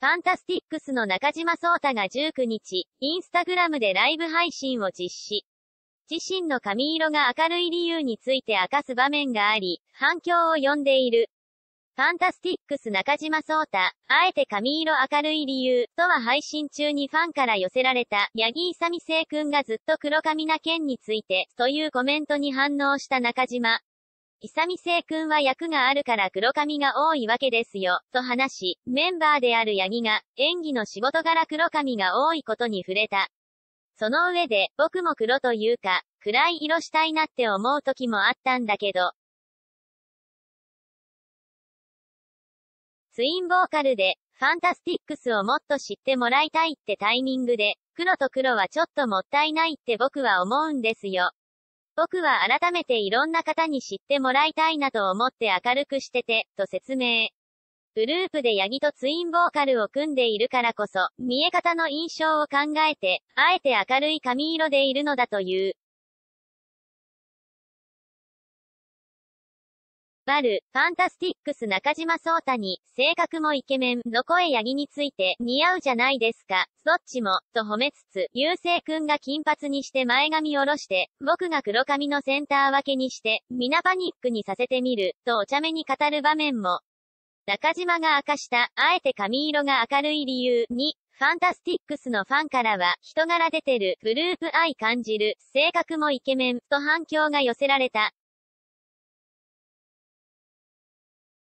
ファンタスティックスの中島聡太が19日、インスタグラムでライブ配信を実施。自身の髪色が明るい理由について明かす場面があり、反響を呼んでいる。ファンタスティックス中島聡太、あえて髪色明るい理由、とは配信中にファンから寄せられた、ヤギイサミセイ君がずっと黒髪な件について、というコメントに反応した中島。イサミセイ君は役があるから黒髪が多いわけですよ、と話し、メンバーであるヤギが、演技の仕事柄黒髪が多いことに触れた。その上で、僕も黒というか、暗い色したいなって思う時もあったんだけど。ツインボーカルで、ファンタスティックスをもっと知ってもらいたいってタイミングで、黒と黒はちょっともったいないって僕は思うんですよ。僕は改めていろんな方に知ってもらいたいなと思って明るくしてて、と説明。グループでヤギとツインボーカルを組んでいるからこそ、見え方の印象を考えて、あえて明るい髪色でいるのだという。ある、ファンタスティックス中島聡太に、性格もイケメンの声ヤギについて、似合うじゃないですか、どっちも、と褒めつつ、優勢くんが金髪にして前髪下ろして、僕が黒髪のセンター分けにして、皆パニックにさせてみる、とお茶目に語る場面も、中島が明かした、あえて髪色が明るい理由に、ファンタスティックスのファンからは、人柄出てる、グループ愛感じる、性格もイケメン、と反響が寄せられた。